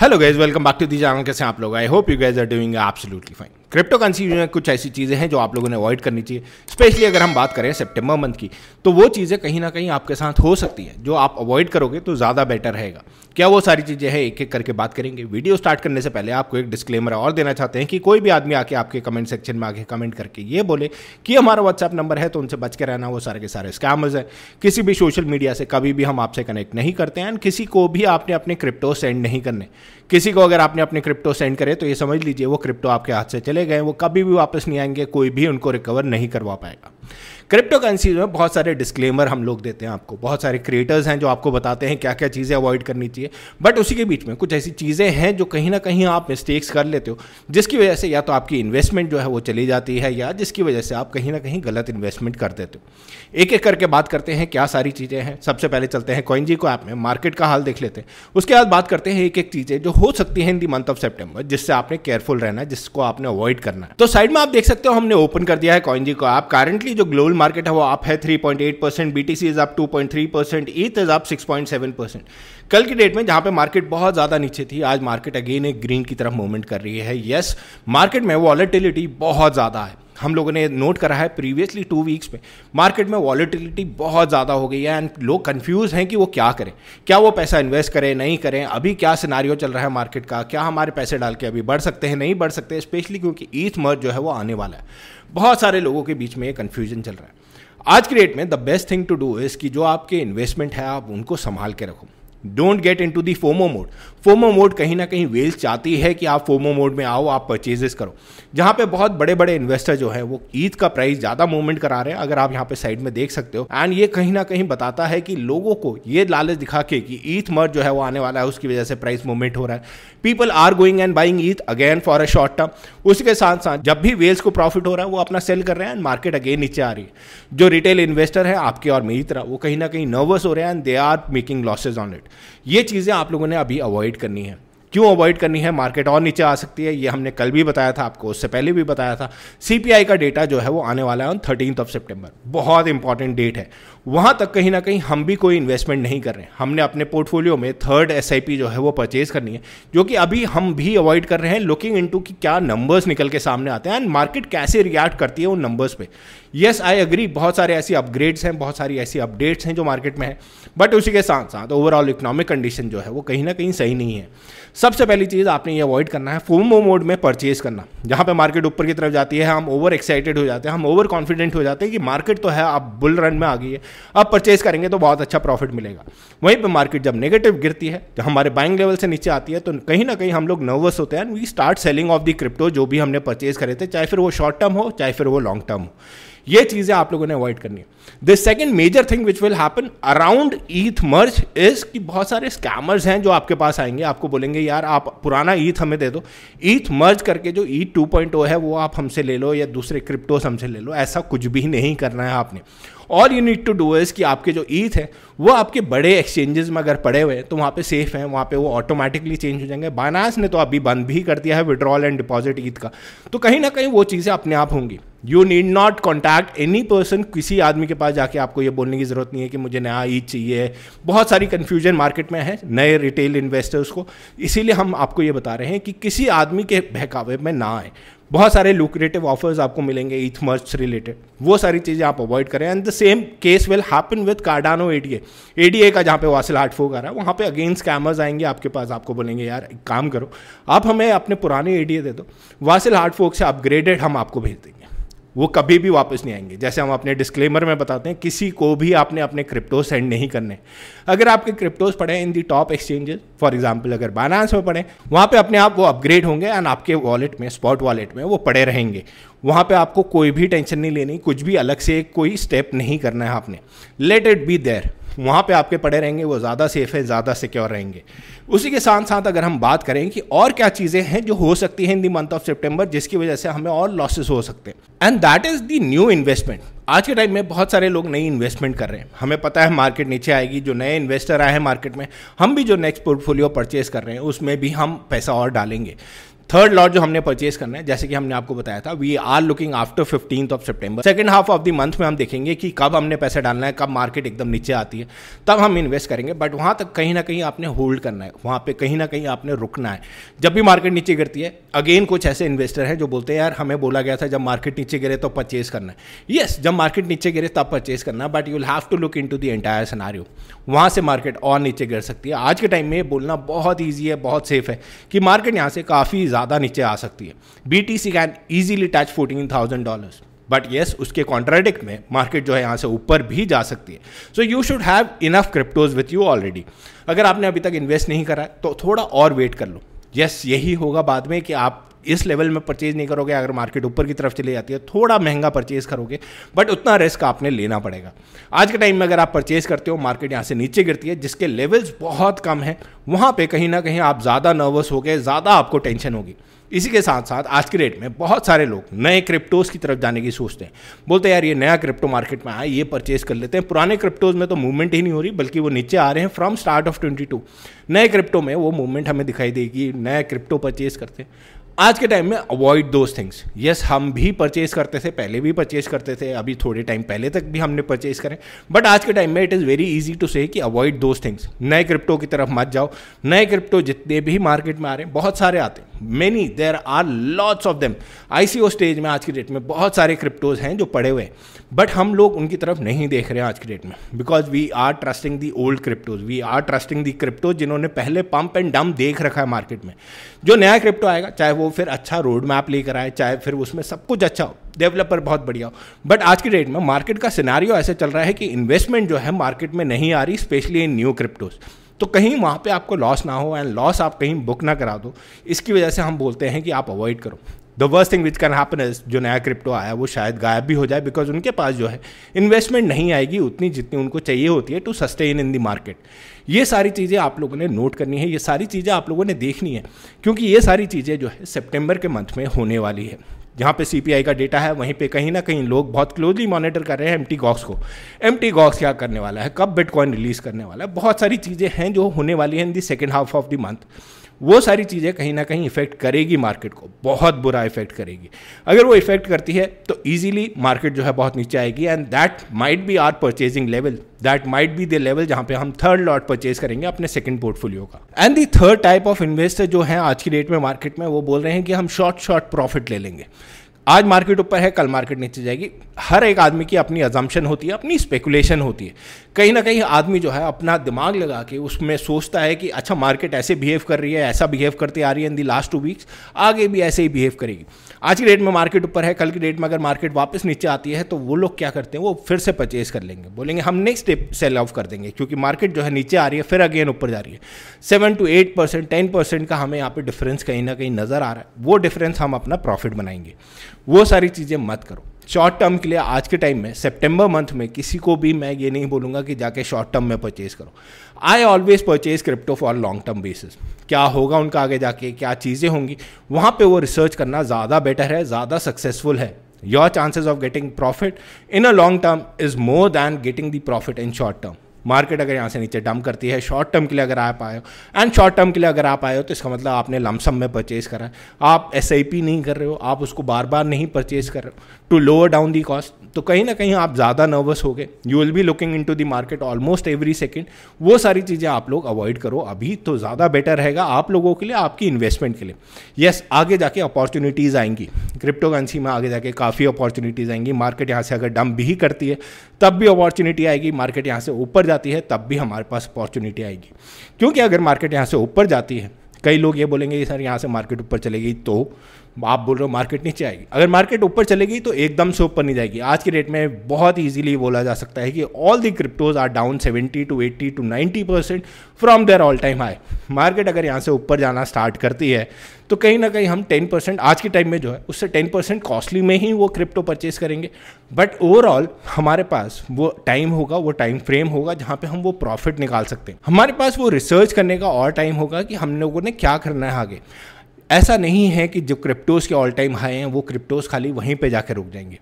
hello guys welcome back to the channel कैसे आप लोग I hope you guys are doing absolutely fine crypto currency में कुछ ऐसी चीज़ें हैं जो आप लोगों ने अवॉइड करनी चाहिए स्पेशली अगर हम बात करें सितंबर मंथ की तो वो चीज़ें कहीं ना कहीं आपके साथ हो सकती है जो आप अवॉइड करोगे तो ज़्यादा बेटर रहेगा क्या वो सारी चीज़ें हैं एक एक करके बात करेंगे वीडियो स्टार्ट करने से पहले आपको एक डिस्क्लेमर और देना चाहते हैं कि कोई भी आदमी आके आपके कमेंट सेक्शन में आके कमेंट करके ये बोले कि हमारा व्हाट्सएप नंबर है तो उनसे बच के रहना वो सारे के सारे स्कैमर्स हैं किसी भी सोशल मीडिया से कभी भी हम आपसे कनेक्ट नहीं करते हैं एंड किसी को भी आपने अपने क्रिप्टो सेंड नहीं करने किसी को अगर आपने अपने क्रिप्टो सेंड करे तो ये समझ लीजिए वो क्रिप्टो आपके हाथ से चले गए वो कभी भी वापस नहीं आएंगे कोई भी उनको रिकवर नहीं करवा पाएगा क्रिप्टो करेंसीज में बहुत सारे डिस्क्लेमर हम लोग देते हैं आपको बहुत सारे क्रिएटर्स हैं जो आपको बताते हैं क्या क्या चीज़ें अवॉइड करनी चाहिए चाहिए बट उसी के बीच में कुछ ऐसी चीज़ें हैं जो कहीं ना कहीं आप मिस्टेक्स कर लेते हो जिसकी वजह से या तो आपकी इन्वेस्टमेंट जो है वो चली जाती है या जिसकी वजह से आप कहीं ना कहीं गलत इन्वेस्टमेंट कर देते हो एक एक करके बात करते हैं क्या सारी चीज़ें हैं सबसे पहले चलते हैं कॉइनजी को ऐप में मार्केट का हाल देख लेते हैं उसके बाद बात करते हैं एक एक चीज़ें जो हो सकती हैं in the month of September जिससे आपने केयरफुल रहना है जिसको आपने अवॉइड करना है तो साइड में आप देख सकते हो हमने ओपन कर दिया है कॉइनजी को आप करंटली जो ग्लोबल मार्केट है वो आप है three point eight percent B T C is आप two point three percent ETH is आप सिक्स पॉइंट सेवन परसेंट कल की डेट में जहां पे मार्केट बहुत ज़्यादा नीचे थी आज मार्केट अगेन एक ग्रीन की तरफ मूवमेंट कर रही है यस मार्केट में वॉलेटिलिटी बहुत ज़्यादा है हम लोगों ने नोट करा है प्रीवियसली टू वीक्स में मार्केट में वॉलिटिलिटी बहुत ज़्यादा हो गई है एंड लोग कन्फ्यूज़ हैं कि वो क्या करें क्या वो पैसा इन्वेस्ट करें नहीं करें अभी क्या सिनारियो चल रहा है मार्केट का क्या हमारे पैसे डाल के अभी बढ़ सकते हैं नहीं बढ़ सकते स्पेशली क्योंकि ईथ मर्ज जो है वो आने वाला है बहुत सारे लोगों के बीच में ये कन्फ्यूजन चल रहा है आज की डेट में the best thing to do is कि जो आपके इन्वेस्टमेंट है आप उनको संभाल के रखो don't get into the FOMO mode FOMO mode कहीं ना कहीं वेल्स चाहती है कि आप फोमो मोड में आओ आप परचेजेस करो जहां पे बहुत बड़े बड़े इन्वेस्टर जो है वो ईद का प्राइस ज़्यादा मूवमेंट करा रहे हैं अगर आप यहाँ पे साइड में देख सकते हो एंड ये कहीं ना कहीं बताता है कि लोगों को ये लालच दिखा के कि ईथ मर्ज जो है वो आने वाला है उसकी वजह से प्राइस मूवमेंट हो रहा है people are going and buying ETH again for a short term उसके साथ साथ जब भी वेल्स को प्रॉफिट हो रहा है वो अपना सेल कर रहे हैं एंड मार्केट अगेन नीचे आ रही है जो रिटेल इन्वेस्टर है आपके और मेरी तरह वो कहीं ना कहीं नर्वस हो रहे हैं and they are making losses on it ये चीज़ें आप लोगों ने अभी अवॉइड करनी है क्यों अवॉइड करनी है मार्केट और नीचे आ सकती है ये हमने कल भी बताया था आपको उससे पहले भी बताया था सीपीआई का डेटा जो है वो आने वाला है ऑन थर्टीन ऑफ सेप्टेम्बर बहुत इंपॉर्टेंट डेट है वहाँ तक कहीं ना कहीं हम भी कोई इन्वेस्टमेंट नहीं कर रहे हैं हमने अपने पोर्टफोलियो में थर्ड एस जो है वो परचेज करनी है जो कि अभी हम भी अवॉइड कर रहे हैं लुकिंग इन कि क्या नंबर्स निकल के सामने आते हैं एंड मार्केट कैसे रिएक्ट करती है उन नंबर्स पर येस आई अग्री बहुत सारे ऐसी अपग्रेड्स हैं बहुत सारी ऐसी अपडेट्स हैं जो मार्केट में है बट उसी के साथ साथ ओवरऑल इकोनॉमिक कंडीशन जो है वो कहीं ना कहीं सही नहीं है सबसे पहली चीज़ आपने ये अवॉइड करना है फोमो मोड में परचेज करना जहाँ पे मार्केट ऊपर की तरफ जाती है हम ओवर एक्साइटेड हो जाते हैं हम ओवर कॉन्फिडेंट हो जाते हैं कि मार्केट तो है आप बुल रन में आ गई है अब परचेज करेंगे तो बहुत अच्छा प्रॉफिट मिलेगा वहीं पर मार्केट जब नेगेटिव गिरती है जब हमारे बाइंग लेवल से नीचे आती है तो कहीं ना कहीं हम लोग नर्वस होते हैं we start selling off the crypto जो भी हमने परचेज करे थे चाहे फिर वो शॉर्ट टर्म हो चाहे फिर वो लॉन्ग टर्म हो ये चीज़ें आप लोगों ने अवॉइड करनी है the second major thing which will happen around ETH merge is कि बहुत सारे स्कैमर्स हैं जो आपके पास आएंगे आपको बोलेंगे यार आप पुराना ईथ हमें दे दो ईथ मर्ज करके जो ईथ e 2.0 है वो आप हमसे ले लो या दूसरे क्रिप्टोस हमसे ले लो ऐसा कुछ भी नहीं करना है आपने all you need to do is कि आपके जो ईथ है वो आपके बड़े एक्सचेंजेस में अगर पड़े हुए हैं तो वहाँ पे सेफ हैं वहाँ पे वो ऑटोमेटिकली चेंज हो जाएंगे बानास ने तो अभी बंद भी कर दिया है विड्रॉल एंड डिपॉजिट ईथ का तो कहीं ना कहीं वो चीज़ें अपने आप होंगी you need not contact any person किसी आदमी के पास जाके आपको ये बोलने की ज़रूरत नहीं है कि मुझे नया ईद चाहिए बहुत सारी कन्फ्यूजन मार्केट में है नए रिटेल इन्वेस्टर्स को इसीलिए हम आपको ये बता रहे हैं कि किसी आदमी के बहकावे में ना आए बहुत सारे लुक्रेटिव ऑफर्स आपको मिलेंगे ईथ मर्च रिलेटेड वो सारी चीज़ें आप अवॉइड करें and the same case will happen with Cardano A ADA का जहाँ पे वासिल हार्ट फोक आ रहा है वहाँ पे अगेन स्कैमर्स आएंगे आपके पास आपको बोलेंगे यार एक काम करो आप हमें अपने पुराने एडीए दे दो वासिल हार्ट फोक से अपग्रेडेड हम आपको भेज देंगे वो कभी भी वापस नहीं आएंगे जैसे हम अपने डिस्क्लेमर में बताते हैं किसी को भी आपने अपने क्रिप्टो सेंड नहीं करने अगर आपके क्रिप्टोज पड़े in the top exchanges for example अगर बानास में पड़े वहाँ पे अपने आप वो अपग्रेड होंगे एंड आपके वॉलेट में स्पॉट वॉलेट में वो पड़े रहेंगे वहाँ पे आपको कोई भी टेंशन नहीं लेनी कुछ भी अलग से कोई स्टेप नहीं करना है आपने लेट इट बी देयर वहाँ पे आपके पड़े रहेंगे वो ज़्यादा सेफ़ है ज़्यादा सिक्योर रहेंगे उसी के साथ साथ अगर हम बात करें कि और क्या चीज़ें हैं जो हो सकती हैं इन दी मंथ ऑफ सितंबर जिसकी वजह से हमें और लॉसेस हो सकते हैं and that is the new investment आज के टाइम में बहुत सारे लोग नई इन्वेस्टमेंट कर रहे हैं हमें पता है मार्केट नीचे आएगी जो नए इन्वेस्टर आए हैं मार्केट में हम भी जो नेक्स्ट पोर्टफोलियो परचेज कर रहे हैं उसमें भी हम पैसा और डालेंगे थर्ड लॉट जो हमने परचेज करना है जैसे कि हमने आपको बताया था we are looking after fifteen of September second half of the month में हम देखेंगे कि कब हमने पैसा डालना है कब मार्केट एकदम नीचे आती है तब हम इन्वेस्ट करेंगे बट वहां तक कहीं ना कहीं आपने होल्ड करना है वहां पर कहीं ना कहीं आपने रुकना है जब भी मार्केट नीचे गिरती है अगेन कुछ ऐसे इन्वेस्टर हैं जो बोलते हैं यार हमें बोला गया था जब मार्केट नीचे गिरे तो परचेज करना है येस जब मार्केट नीचे गिरे तब परचेज करना but you have to look into the entire scenario वहाँ से मार्केट और नीचे गिर सकती है आज के टाइम में बोलना बहुत ईजी है बहुत सेफ है कि मार्केट यहाँ से काफ़ी ज़्यादा नीचे आ सकती है B T C can easily touch fourteen thousand dollars but yes उसके कॉन्ट्राडिक्ट में मार्केट जो है यहाँ से ऊपर भी जा सकती है so you should have enough cryptos with you already अगर आपने अभी तक इन्वेस्ट नहीं करा है तो थोड़ा और वेट कर लो यस yes, यही होगा बाद में कि आप इस लेवल में परचेज नहीं करोगे अगर मार्केट ऊपर की तरफ चली जाती है थोड़ा महंगा परचेज करोगे बट उतना रिस्क आपने लेना पड़ेगा आज के टाइम में अगर आप परचेज करते हो मार्केट यहाँ से नीचे गिरती है जिसके लेवल्स बहुत कम है वहाँ पे कहीं ना कहीं आप ज़्यादा नर्वस हो गए ज़्यादा आपको टेंशन होगी इसी के साथ साथ आज के डेट में बहुत सारे लोग नए क्रिप्टोज की तरफ जाने की सोचते हैं बोलते हैं यार ये नया क्रिप्टो मार्केट में आए ये परचेज कर लेते हैं पुराने क्रिप्टोज में तो मूवमेंट ही नहीं हो रही बल्कि वो नीचे आ रहे हैं फ्रॉम स्टार्ट ऑफ 22 नए क्रिप्टो में वो मूवमेंट हमें दिखाई देगी नया क्रिप्टो परचेज करते हैं आज के टाइम में अवॉइड दोज थिंग्स यस हम भी परचेज करते थे पहले भी परचेज करते थे अभी थोड़े टाइम पहले तक भी हमने परचेज करें बट आज के टाइम में it is very easy to say कि अवॉइड दोज थिंग्स नए क्रिप्टो की तरफ मत जाओ नए क्रिप्टो जितने भी मार्केट में आ रहे हैं बहुत सारे आते हैं many there are lots of them ICO stage में आज की डेट में बहुत सारे क्रिप्टोज हैं जो पड़े हुए हैं बट हम लोग उनकी तरफ नहीं देख रहे हैं आज की डेट में because we are trusting the old cryptos we are trusting the cryptos जिन्होंने पहले पंप एंड डम देख रखा है मार्केट में जो नया क्रिप्टो आएगा चाहे वो फिर अच्छा रोड मैप लेकर आए चाहे फिर उसमें सब कुछ अच्छा हो डेवलपर बहुत बढ़िया हो बट आज की डेट में मार्केट का सिनारियो ऐसे चल रहा है कि इन्वेस्टमेंट जो है मार्केट में नहीं आ रही स्पेशली इन न्यू क्रिप्टोज तो कहीं वहाँ पे आपको लॉस ना हो एंड लॉस आप कहीं बुक ना करा दो इसकी वजह से हम बोलते हैं कि आप अवॉइड करो the worst thing which can happen is जो नया क्रिप्टो आया वो शायद गायब भी हो जाए बिकॉज उनके पास जो है इन्वेस्टमेंट नहीं आएगी उतनी जितनी उनको चाहिए होती है to sustain in the market ये सारी चीज़ें आप लोगों ने नोट करनी है ये सारी चीज़ें आप लोगों ने देखनी है क्योंकि ये सारी चीज़ें जो है सेप्टेम्बर के मंथ में होने वाली है जहाँ पे सी का डेटा है वहीं पे कहीं ना कहीं लोग बहुत क्लोजली मॉनिटर कर रहे हैं एम टी गॉक्स को एम टी गॉक्स क्या करने वाला है कब बिटकॉइन रिलीज़ करने वाला है बहुत सारी चीज़ें हैं जो होने वाली हैं in the second half of the month वो सारी चीज़ें कहीं ना कहीं इफेक्ट करेगी मार्केट को बहुत बुरा इफेक्ट करेगी अगर वो इफेक्ट करती है तो ईजिली मार्केट जो है बहुत नीचे आएगी and that might be our purchasing level that might be the level जहां पे हम थर्ड लॉट परचेज करेंगे अपने सेकंड पोर्टफोलियो का and the third type of investor जो है आज की डेट में मार्केट में वो बोल रहे हैं कि हम शॉर्ट शॉर्ट प्रॉफिट ले लेंगे आज मार्केट ऊपर है कल मार्केट नीचे जाएगी हर एक आदमी की अपनी अजम्पन होती है अपनी स्पेकुलेशन होती है कहीं ना कहीं आदमी जो है अपना दिमाग लगा के उसमें सोचता है कि अच्छा मार्केट ऐसे बिहेव कर रही है ऐसा बिहेव करती आ रही है in the last two weeks आगे भी ऐसे ही बिहेव करेगी आज की डेट में मार्केट ऊपर है कल की डेट में अगर मार्केट वापस नीचे आती है तो वो लोग क्या करते हैं वो फिर से परचेज कर लेंगे बोलेंगे हम नेक्स्ट डे सेल ऑफ कर देंगे क्योंकि मार्केट जो है नीचे आ रही है फिर अगेन ऊपर जा रही है seven to eight percent ten percent का हमें यहाँ पे डिफरेंस कहीं ना कहीं नज़र आ रहा है वो डिफरेंस हम अपना प्रॉफिट बनाएंगे वो सारी चीज़ें मत करो शॉर्ट टर्म के लिए आज के टाइम में सितंबर मंथ में किसी को भी मैं ये नहीं बोलूँगा कि जाके शॉर्ट टर्म में परचेज करो I always purchase crypto for long term basis क्या होगा उनका आगे जाके क्या चीज़ें होंगी वहाँ पे वो रिसर्च करना ज़्यादा बेटर है ज़्यादा सक्सेसफुल है your chances of getting profit in a long term is more than getting the profit in short term market अगर यहाँ से नीचे डम करती है शॉर्ट टर्म के लिए अगर आप आए हो एंड शॉर्ट टर्म के लिए अगर आप आए हो तो इसका मतलब आपने लमसम में परचेज करा है आप एस नहीं कर रहे हो आप उसको बार बार नहीं परचेज कर रहे हो to lower down the cost तो कहीं ना कहीं आप ज़्यादा नर्वस हो गए you will be looking into the market almost every second वो सारी चीज़ें आप लोग अवॉइड करो अभी तो ज़्यादा बेटर रहेगा आप लोगों के लिए आपकी इन्वेस्टमेंट के लिए यस yes, आगे जाके अपॉर्चुनिटीज़ आएंगी क्रिप्टो करेंसी में आगे जाके काफ़ी अपॉर्चुनिटीज़ आएंगी मार्केट यहाँ से अगर डंप भी करती है तब भी अपॉर्चुनिटी आएगी मार्केट यहाँ से ऊपर जाती है तब भी हमारे पास अपॉर्चुनिटी आएगी क्योंकि अगर मार्केट यहाँ से ऊपर जाती है कई लोग ये बोलेंगे कि सर यहाँ से मार्केट ऊपर चलेगी तो आप बोल रहे हो मार्केट नीचे आएगी अगर मार्केट ऊपर चलेगी तो एकदम से ऊपर नहीं जाएगी आज के डेट में बहुत ईजिली बोला जा सकता है कि all the cryptos are down 70 to 80 to 90 percent from their all time high market अगर यहाँ से ऊपर जाना स्टार्ट करती है तो कहीं ना कहीं हम टेन परसेंट आज के टाइम में जो है उससे टेन परसेंट कॉस्टली में ही वो क्रिप्टो परचेज करेंगे बट ओवरऑल हमारे पास वो टाइम होगा वो टाइम फ्रेम होगा जहाँ पे हम वो प्रॉफिट निकाल सकते हैं हमारे पास वो रिसर्च करने का और टाइम होगा कि हम लोगों ने क्या करना है आगे ऐसा नहीं है कि जो क्रिप्टोज के ऑल टाइम हाई हैं वो क्रिप्टोज खाली वहीं पे जाकर रुक जाएंगे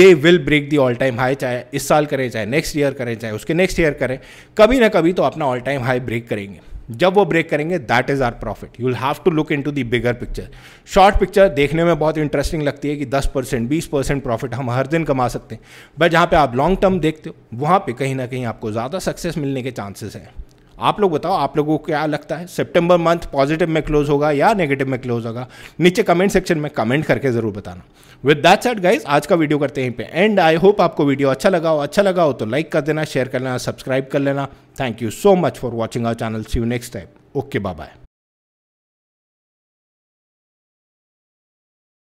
they will break the all time high चाहे इस साल करें चाहे नेक्स्ट ईयर करें चाहे उसके नेक्स्ट ईयर करें कभी ना कभी तो अपना ऑल टाइम हाई ब्रेक करेंगे जब वो ब्रेक करेंगे that is our profit you will have to look into the bigger picture short picture देखने में बहुत इंटरेस्टिंग लगती है कि 10 परसेंट बीस परसेंट प्रॉफिट हम हर दिन कमा सकते हैं बट जहाँ पे आप लॉन्ग टर्म देखते हो वहाँ पे कहीं ना कहीं आपको ज़्यादा सक्सेस मिलने के चांसेस हैं आप लोग बताओ आप लोगों को क्या लगता है सेप्टेम्बर मंथ पॉजिटिव में क्लोज होगा या नेगेटिव में क्लोज होगा नीचे कमेंट सेक्शन में कमेंट करके ज़रूर बताना विद दैट सेट गाइज आज का वीडियो करते हैं पे एंड आई होप आपको वीडियो अच्छा लगा हो अच्छा लगा हो तो लाइक कर देना शेयर कर लेना सब्सक्राइब कर लेना thank you so much for watching our channel see you next time okay bye